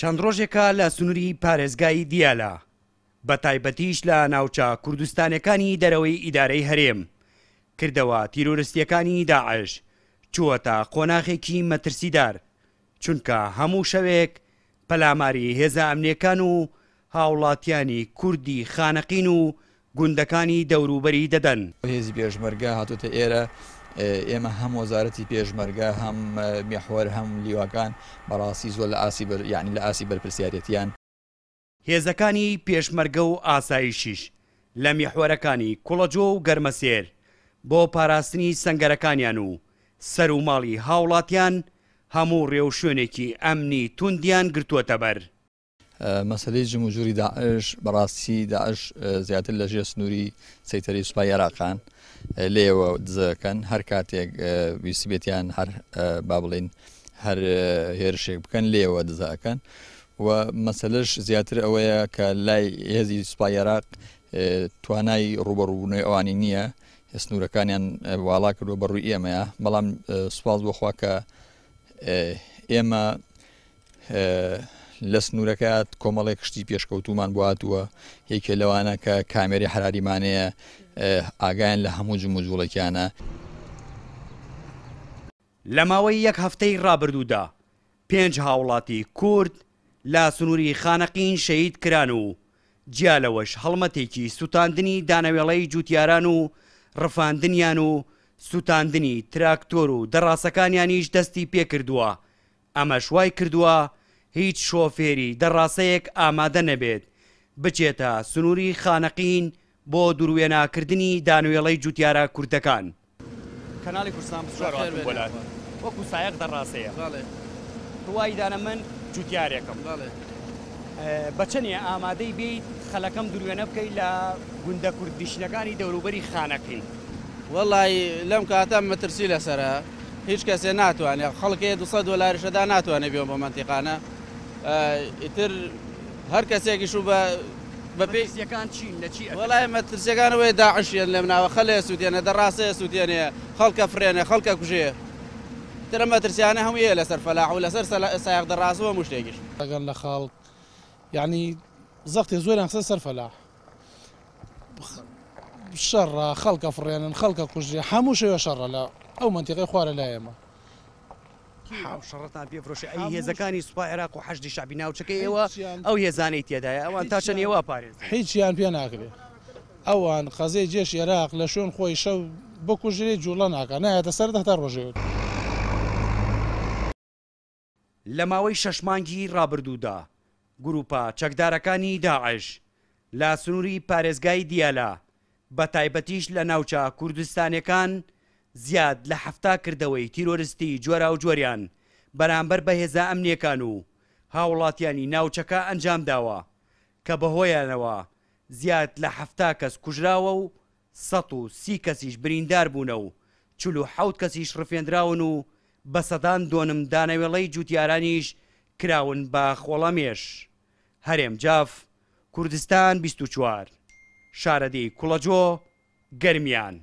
چەند ڕۆژێکە لە سنووری پارێزگایی دیالە بە تایبەتیش لە ناوچە کوردستانەکانی دەرەوەی ئیدارەی هەرێم کردەوە تیرۆرستیەکانی داعش چوەتە قۆناغێکی مەترسیدار چونکە هەموو شەوێک پەلاماری هێزە ئەمنیەکان و هاوڵاتیانی کوردی خانەقین و گوندەکانی دەوروبەری دەدەن هێزی بێژمەرگە هاتوتە ئێرە ئێمە هەم وەزارەتی پێشمەرگە هەم میحوەر هەم لیواکان بەڕاستی زۆر لە ئاسی یعنی لە ئاسی بەرپسیارەتیان هێزەکانی پێشمەرگە و ئاسایشیش لە میحوەرەکانی کوڵەجۆ و گەرمەسێر بۆ پاراستنی سنگەرەکانیان و سەر و ماڵی هاوڵاتیان هەموو ڕێو شوێنێکی ئەمنی توندیان گرتووەتە بەر. مەسلەی جموجوری داعش بەڕاستی داعش زیاتر لە ژێ سنووری سەیتەری سوپای عراقان لێەوە دزەکەن هەر کاتێک ویسیبێتیان هەر با بڵین هەر هێرشێک بکەن لێەوە دزاکەن و مەسلش زیاتر ئەوەیە کە لای هێزی سوپای عراق توانای ڕوبەڕوبوونەوەی ئەوانی نییە سنوورەکانیان واڵا کردوە بەڕووی ئێمەیە بەڵام سوپاز بۆخوا کە ئێمە لە سنوورەکەات کۆمەڵێک کشتی پێشکەوتومان بواتووە یەکێ لەوانە کە کامێری حراریمانەیە ئاگایان لە هەموو جموجوڵەکیانە لە ماوەی یەک هەفتەی ڕابردوودا پێنج هاوڵاتی کورد لا سنووری خانەقین شەید کران و جیالەوەش هەڵمەتێکی سووتاندنی دانەوێڵەی جوتیاران و ڕفاندنیان و سووتاندنی تراکتۆر و دەڕاستەکانیانیش دەستی پێکردووە ئەمەش وای کردووە هیچ شۆفێری دەڕاستەیەک ئامادە نەبێت بچێتە سنووری خانەقین بۆ دروێناکردنی دانوێڵەی جوتیارە کوردەکان کەناڵی کوردستان وەکو سایق دەڕاستەیە دوای دانە من جوتیارێکم بەچەنێ ئامادەی بیت خەلەکەم دروێنە بکەیت لە گوندە کوردیشنەکانی دەوروبەری خانەقین وەڵی لەم کاتە مەترسی لەسرە هیچ کەسێ ناتوانێت خەڵکی 200 دلاری شەدا ناتوانێت بێ بۆ منتیقانە ئیتر هەر کەسێکیش و بە بەپێستەکان چین نەچی وڵای مەترسەکان وێ داعشیان لەم ناوە خەلێ سوودێنە دەڕاستەیە سوودێنێ خەڵکە فرێنێ خەڵکە کوژێ ترە مەترسیانە هەموویە لەسەر فەلاح و لەسەر سایق دەڕاستەوە مشتێکیش ئەگەر لە خاڵ یعنی زەختی زۆریان خسە سەر فەلاح شەڕە خەڵکە فڕێنن خەڵکە کوژێ هەموو شێوە شەڕە لە ئەو منتیقی خوارە لای ئێمە حاوشڕەتان پێفرۆشی ئەی هێزەکانی سوپا عێراق و حەشتی شعبی ناوچەکەی ئێوە ئەو هێزانەی تێدایە ئەوان تاچەند ێوە پارێز هیچیان پێ ناکرێت ئەوان قەزەی جێش عێراق لە شوێن خۆی شەو بکوژێ جوڵە ناکە نایەتە سەر دەتا ڕۆژێوت لە ماوەی شەشمانگی ڕابردوودا گروپە چەکدارەکانی داعش لە سنووری پارێزگای دیالە بە تایبەتیش لە ناوچە کوردستانەکان، زیاد لە حفتا کردەوەی تیرۆریستی جۆرا و جۆریان بەرامبەر بە هێزا ئەمنیەکان و هاوڵاتیانی ناوچەکە ئەنجام داوە کە بەهۆیانەوە زیاد لە حفتا کەس کوژراوە و سەد و سی کەسیش بریندار بوونە و چلو حوت کەسیش ڕفێنراون و بە سەدان دۆنم دانەوێڵەی جوتیارانیش کراون بە خۆڵەمێش هەرێم جاف کوردستان 24 شارەدی کوڵەجۆ گەرمیان